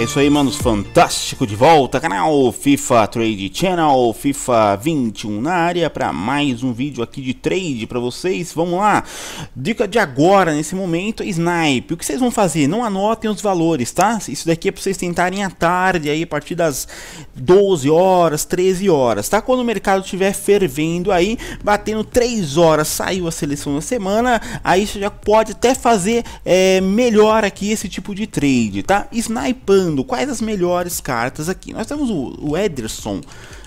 É isso aí, manos. Fantástico de volta, canal FIFA Trade Channel, FIFA 21 na área para mais um vídeo aqui de trade para vocês. Vamos lá. Dica de agora, nesse momento, snipe. O que vocês vão fazer? Não anotem os valores, tá? Isso daqui é para vocês tentarem à tarde aí a partir das 12 horas, 13 horas, tá? Quando o mercado estiver fervendo aí, batendo 3 horas, saiu a seleção da semana, aí você já pode até fazer é, melhor aqui esse tipo de trade, tá? Snipando quais as melhores cartas aqui. Nós temos o, o Ederson.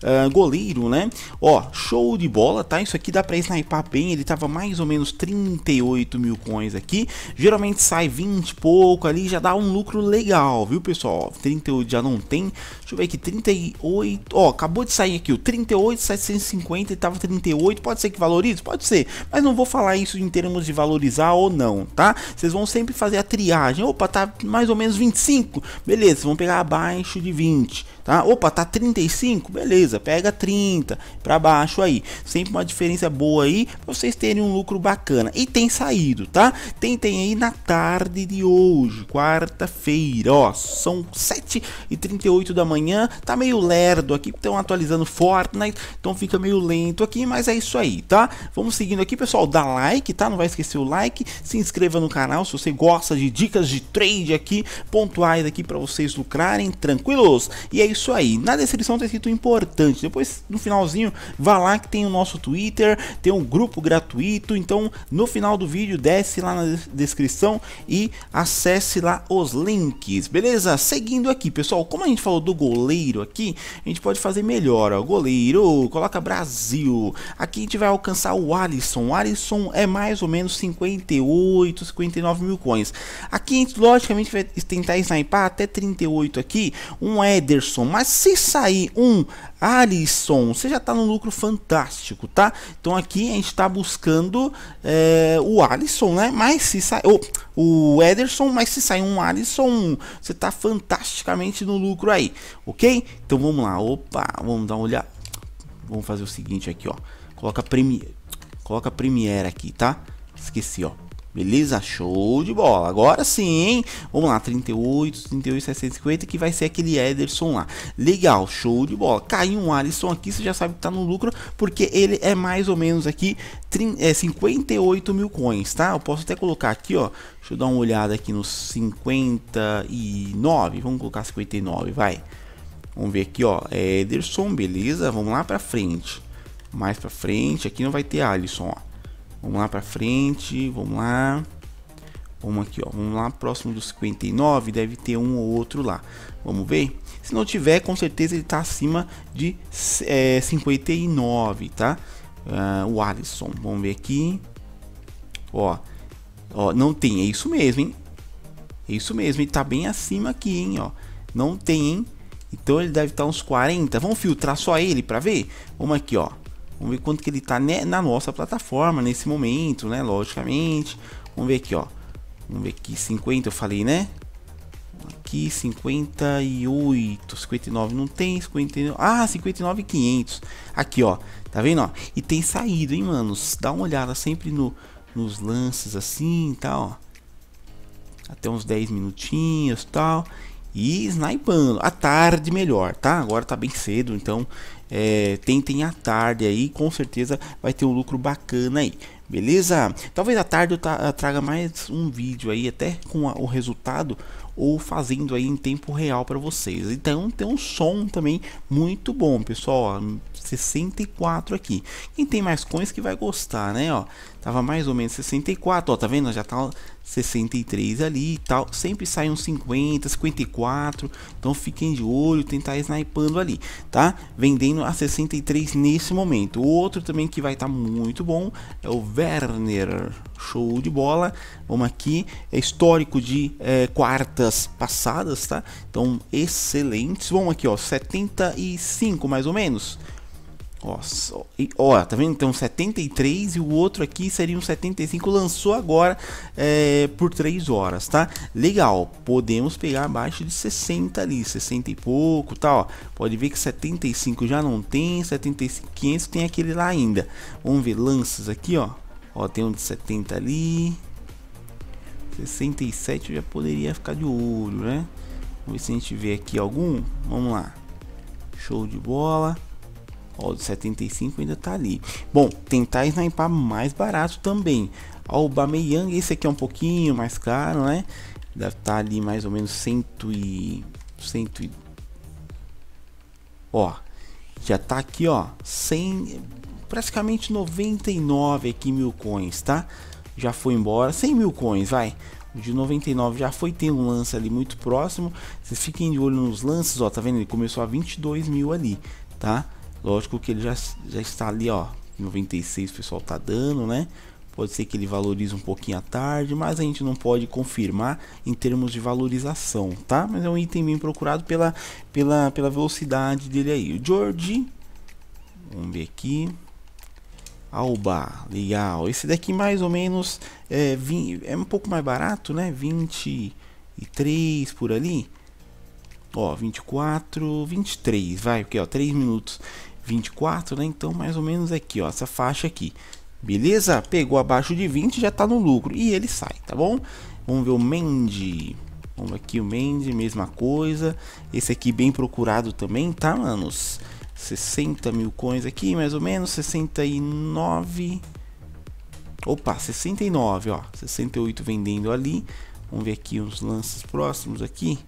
Uh, goleiro, né? Ó, show de bola, tá? Isso aqui dá pra sniper bem. Ele tava mais ou menos 38 mil coins aqui. Geralmente sai 20 e pouco ali, já dá um lucro legal, viu, pessoal? 38 já não tem. Deixa eu ver aqui, 38. Ó, acabou de sair aqui o 38, 750 tava 38. Pode ser que valorize? Pode ser. Mas não vou falar isso em termos de valorizar ou não, tá? Vocês vão sempre fazer a triagem. Opa, tá mais ou menos 25. Beleza beleza, vamos pegar abaixo de 20, tá? Opa, tá 35, beleza, pega 30 para baixo aí. Sempre uma diferença boa aí para vocês terem um lucro bacana. E tem saído, tá? tem aí na tarde de hoje, quarta-feira, ó, são 7 e 38 da manhã, tá meio lerdo aqui, estão atualizando Fortnite, então fica meio lento aqui, mas é isso aí, tá? Vamos seguindo aqui, pessoal, dá like, tá? Não vai esquecer o like, se inscreva no canal se você gosta de dicas de trade aqui, pontuais aqui para você vocês lucrarem tranquilos. E é isso aí. Na descrição tem escrito importante. Depois, no finalzinho, vá lá que tem o nosso Twitter, tem um grupo gratuito. Então, no final do vídeo, desce lá na descrição e acesse lá os links, beleza? Seguindo aqui, pessoal, como a gente falou do goleiro aqui, a gente pode fazer melhor, ó. Goleiro, coloca Brasil. Aqui a gente vai alcançar o Alisson. O Alisson é mais ou menos 58, 59 mil coins. Aqui a gente, logicamente, vai tentar snipar até 30 38 aqui, um Ederson, mas se sair um Alisson, você já está no lucro fantástico, tá? Então aqui a gente está buscando é, o Alisson, né? Mas se sair oh, o Ederson, mas se sair um Alisson, você está fantasticamente no lucro aí, ok? Então vamos lá, opa, vamos dar uma olhada. Vamos fazer o seguinte aqui, ó. Coloca Premiere, coloca Premiere aqui, tá? Esqueci, ó. Beleza? Show de bola. Agora sim, hein? Vamos lá, 38, 38, 750, que vai ser aquele Ederson lá. Legal, show de bola. Caiu um Alisson aqui, você já sabe que tá no lucro, porque ele é mais ou menos aqui 58 é, mil coins, tá? Eu posso até colocar aqui, ó. Deixa eu dar uma olhada aqui nos 59. Vamos colocar 59, vai. Vamos ver aqui, ó. Ederson, beleza? Vamos lá pra frente. Mais pra frente, aqui não vai ter Alisson, ó. Vamos lá para frente, vamos lá. Vamos aqui, ó. Vamos lá, próximo dos 59, deve ter um ou outro lá. Vamos ver? Se não tiver, com certeza ele está acima de é, 59, tá? Uh, o Alisson, vamos ver aqui. Ó, ó, não tem, é isso mesmo, hein? É isso mesmo, ele tá bem acima aqui, hein, ó. Não tem, hein? Então ele deve estar tá uns 40. Vamos filtrar só ele para ver? Vamos aqui, ó. Vamos ver quanto que ele tá né, na nossa plataforma nesse momento, né? Logicamente. Vamos ver aqui, ó. Vamos ver aqui, 50 eu falei, né? Aqui, 58, 59 não tem, 59... Ah, 59,500. Aqui, ó. Tá vendo, ó? E tem saído, hein, manos? Dá uma olhada sempre no, nos lances assim, tá, ó. Até uns 10 minutinhos, tal e snipando. À tarde melhor, tá? Agora tá bem cedo, então é, tentem à tarde aí, com certeza vai ter um lucro bacana aí. Beleza? Talvez à tarde eu traga mais um vídeo aí, até com o resultado ou fazendo aí em tempo real para vocês. Então tem um som também muito bom, pessoal. 64 aqui. Quem tem mais coins que vai gostar, né? Ó, tava mais ou menos 64, ó, tá vendo? Já tá 63 ali e tal. Sempre sai uns 50, 54. Então fiquem de olho, tentar tá snipando ali, tá? Vendendo a 63 nesse momento. Outro também que vai estar tá muito bom é o Werner. Show de bola. Vamos aqui, é histórico de é, quartas passadas, tá? Então excelentes. Vamos aqui, ó, 75 mais ou menos. Ó, só, e, ó, tá vendo? Então 73 e o outro aqui seria um 75. Lançou agora é, por 3 horas, tá? Legal, podemos pegar abaixo de 60 ali, 60 e pouco, tá? Ó, pode ver que 75 já não tem, 75, 500 tem aquele lá ainda. Vamos ver lances aqui, ó. Ó, tem um de 70 ali. 67 já poderia ficar de olho, né? Vamos ver se a gente vê aqui algum. Vamos lá. Show de bola. Ó, de 75 ainda tá ali. Bom, tentar sniper mais barato também. Ó, o Bameyang, esse aqui é um pouquinho mais caro, né? Deve estar tá ali mais ou menos 100 e... 100 e... Ó, já tá aqui, ó, 100... Praticamente 99 aqui mil coins, tá? Já foi embora, 100 mil coins, vai de 99 já foi tem um lance ali muito próximo. Vocês fiquem de olho nos lances, ó, tá vendo? Ele começou a 22 mil ali, tá? Lógico que ele já, já está ali, ó. 96 o pessoal tá dando, né? Pode ser que ele valorize um pouquinho à tarde, mas a gente não pode confirmar em termos de valorização, tá? Mas é um item bem procurado pela, pela, pela velocidade dele aí. O George, vamos ver aqui. Alba, legal. Esse daqui mais ou menos é, 20, é um pouco mais barato, né? 23 por ali. Ó, 24, 23, vai, porque ó, 3 minutos 24, né? Então, mais ou menos aqui, ó, essa faixa aqui. Beleza? Pegou abaixo de 20, já tá no lucro. E ele sai, tá bom? Vamos ver o Mendy. Vamos aqui o Mendy, mesma coisa. Esse aqui bem procurado também, tá, manos? 60 mil coins aqui, mais ou menos. 69... Opa, 69, ó. 68 vendendo ali. Vamos ver aqui uns lances próximos aqui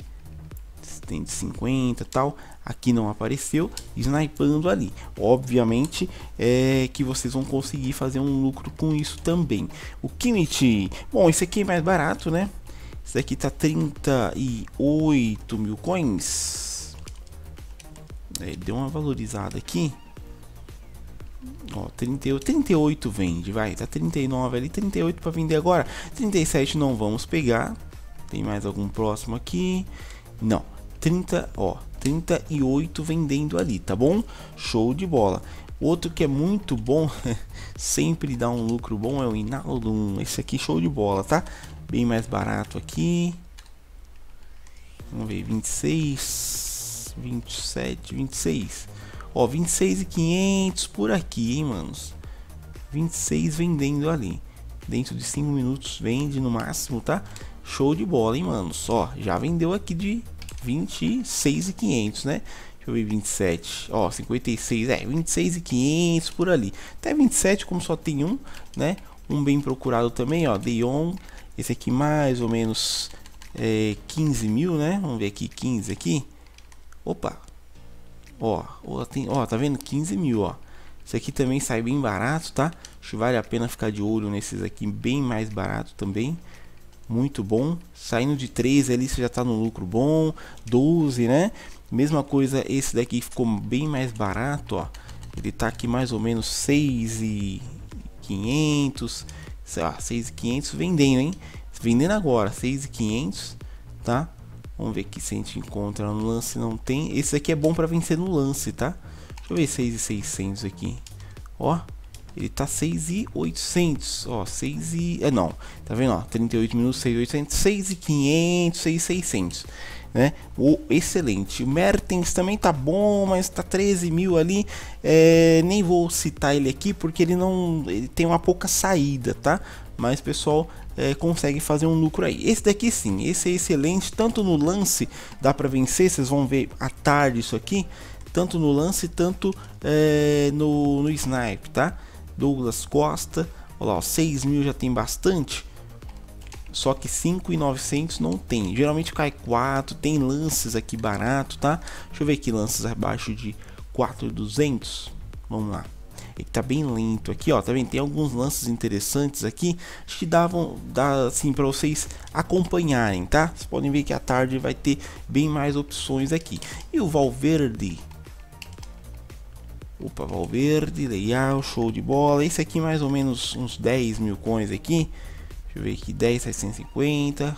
tem de 50 tal, aqui não apareceu, snipando ali. Obviamente é que vocês vão conseguir fazer um lucro com isso também. O Kimchi, bom, esse aqui é mais barato, né? Esse aqui tá 38 mil coins. É, deu uma valorizada aqui. Ó, 38, 38 vende, vai, tá 39 ali, 38 para vender agora. 37 não vamos pegar. Tem mais algum próximo aqui? Não. 30, ó, 38 vendendo ali, tá bom? Show de bola. Outro que é muito bom, sempre dá um lucro bom, é o Inalum. Esse aqui show de bola, tá? Bem mais barato aqui. Vamos ver, 26, 27, 26. Ó, 26 e 500 por aqui, hein, manos? 26 vendendo ali. Dentro de 5 minutos vende no máximo, tá? Show de bola, hein, manos? Ó, já vendeu aqui de 26,500, né? Deixa eu ver, 27. Ó, 56, é, 26,500 por ali. Até 27, como só tem um, né? Um bem procurado também, ó, Deion. Esse aqui mais ou menos é, 15 mil, né? Vamos ver aqui, 15 aqui. Opa! Ó, ó, tem, ó, tá vendo? 15 mil, ó. Esse aqui também sai bem barato, tá? Acho que vale a pena ficar de olho nesses aqui bem mais barato também muito bom. Saindo de 13 ali você já está no lucro bom, 12, né? Mesma coisa, esse daqui ficou bem mais barato, ó. Ele tá aqui mais ou menos 6,500, sei lá, 6,500 vendendo, hein? Vendendo agora, 6,500, tá? Vamos ver aqui se a gente encontra no lance, não tem. Esse aqui é bom para vencer no lance, tá? Deixa eu ver 6,600 aqui. Ó, ele tá 6,800, ó, 6 e... É, não, tá vendo, ó, 38 minutos, 6,800, 6,500, 6,600, né? O excelente. O Mertens também tá bom, mas tá 13 mil ali, é, nem vou citar ele aqui porque ele não... Ele tem uma pouca saída, tá? Mas, pessoal, é, consegue fazer um lucro aí. Esse daqui sim, esse é excelente, tanto no lance, dá para vencer, vocês vão ver à tarde isso aqui, tanto no lance, tanto é, no, no snipe, tá? Douglas Costa, olha lá, ó, 6 mil já tem bastante. Só que 5,900 não tem. Geralmente cai 4. Tem lances aqui barato, tá? Deixa eu ver aqui lances abaixo de 4,200. Vamos lá. Ele tá bem lento aqui, ó. Tá vendo? Tem alguns lances interessantes aqui. Acho que davam, dá assim para vocês acompanharem, tá? Vocês podem ver que à tarde vai ter bem mais opções aqui. E o Valverde Opa, Valverde, Leal, show de bola. Esse aqui mais ou menos uns 10 mil coins aqui. Deixa eu ver aqui, 10,750.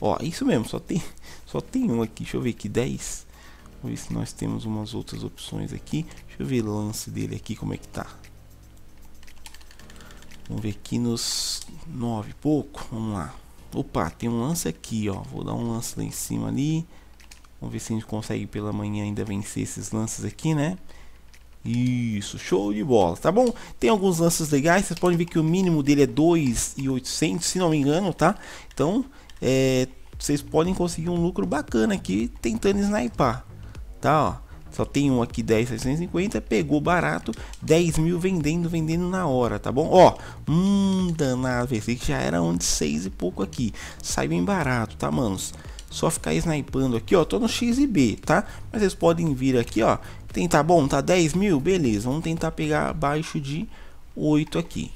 Ó, isso mesmo, só tem, só tem um aqui. Deixa eu ver aqui, 10. Vamos ver se nós temos umas outras opções aqui. Deixa eu ver o lance dele aqui, como é que tá. Vamos ver aqui nos 9 pouco. Vamos lá. Opa, tem um lance aqui, ó. Vou dar um lance lá em cima ali. Vamos ver se a gente consegue pela manhã ainda vencer esses lances aqui, né? Isso, show de bola, tá bom? Tem alguns lances legais, vocês podem ver que o mínimo dele é 2,800, se não me engano, tá? Então, é, vocês podem conseguir um lucro bacana aqui tentando sniper, tá? Ó. Só tem um aqui 10,650, pegou barato, 10 mil vendendo, vendendo na hora, tá bom? Ó, hum, danado, pensei que já era um de 6 e pouco aqui, sai bem barato, tá, manos? só ficar snipando aqui, ó, tô no X e B, tá? Mas vocês podem vir aqui, ó, tentar, tá bom, tá 10 mil, beleza, vamos tentar pegar abaixo de 8 aqui.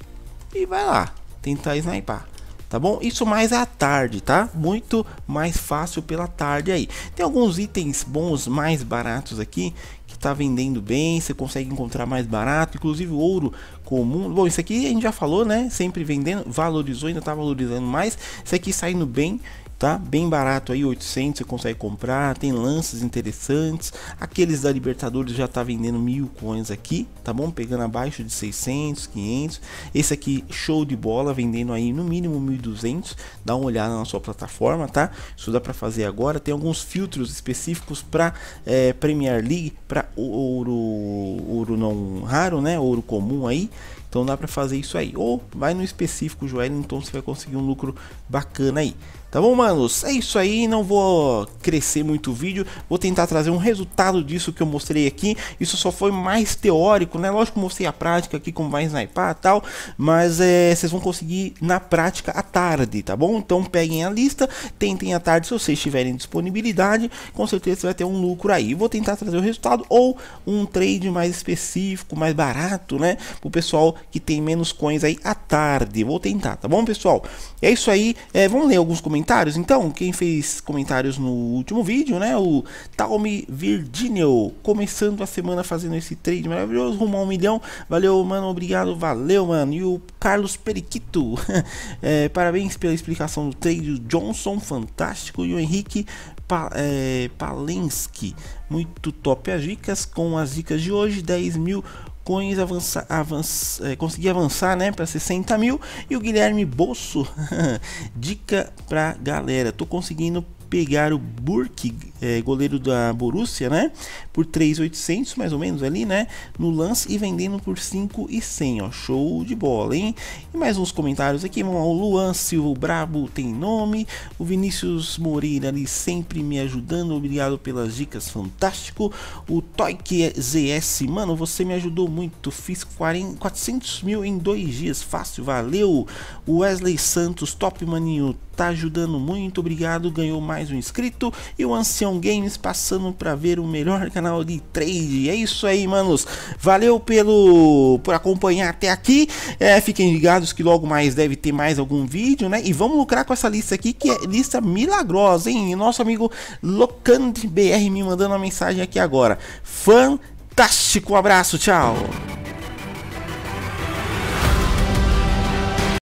E vai lá, tentar snipar tá bom? Isso mais à tarde, tá? Muito mais fácil pela tarde aí. Tem alguns itens bons, mais baratos aqui, que tá vendendo bem, você consegue encontrar mais barato, inclusive o ouro comum. Bom, isso aqui a gente já falou, né? Sempre vendendo, valorizou, ainda tá valorizando mais. Isso aqui saindo bem tá? Bem barato aí, 800 você consegue comprar, tem lances interessantes. Aqueles da Libertadores já tá vendendo mil coins aqui, tá bom? Pegando abaixo de 600, 500. Esse aqui show de bola, vendendo aí no mínimo 1200. Dá uma olhada na sua plataforma, tá? Isso dá para fazer agora. Tem alguns filtros específicos para é, eh, Premier League, para ouro, ouro não raro, né? Ouro comum aí. Então dá para fazer isso aí. Ou vai no específico Joel, então você vai conseguir um lucro bacana aí. Tá bom, manos? É isso aí, não vou crescer muito o vídeo, vou tentar trazer um resultado disso que eu mostrei aqui. Isso só foi mais teórico, né? Lógico que mostrei a prática aqui como vai sniper e tal, mas é, vocês vão conseguir na prática à tarde, tá bom? Então peguem a lista, tentem à tarde se vocês tiverem disponibilidade, com certeza você vai ter um lucro aí. Vou tentar trazer o resultado ou um trade mais específico, mais barato, né? Pro pessoal que tem menos coins aí à tarde, vou tentar, tá bom, pessoal? É isso aí, é, vamos ler alguns comentários comentários, então, quem fez comentários no último vídeo, né? O Talmi Virginio, começando a semana fazendo esse trade maravilhoso, rumo a um milhão. Valeu, mano, obrigado, valeu, mano. E o Carlos Periquito, é, parabéns pela explicação do trade. O Johnson, fantástico. E o Henrique pa, é, Palensky, muito top as dicas. Com as dicas de hoje, 10 mil bitcoins, avança, avança, é, conseguir avançar né, para 60 mil. E o Guilherme Bolso, dica pra galera: tô conseguindo pegar o Burke, é, goleiro da Borussia, né? Por 3,800 mais ou menos ali, né? No lance e vendendo por 5,100, ó. Show de bola, hein? E mais uns comentários aqui, vamos lá. O Luan Silva, o Brabo tem nome. O Vinícius Moreira ali sempre me ajudando. Obrigado pelas dicas, fantástico. O Toik ZS, mano, você me ajudou muito. Fiz 40, 400 mil em dois dias, fácil, valeu. O Wesley Santos, top maninho, tá ajudando muito. Obrigado, ganhou mais mais um inscrito e o Ancião Games passando para ver o melhor canal de trade. É isso aí, manos. Valeu pelo por acompanhar até aqui. É, fiquem ligados que logo mais deve ter mais algum vídeo, né? E vamos lucrar com essa lista aqui que é lista milagrosa, hein? E nosso amigo Locand BR me mandando uma mensagem aqui agora. Fantástico, um abraço, tchau.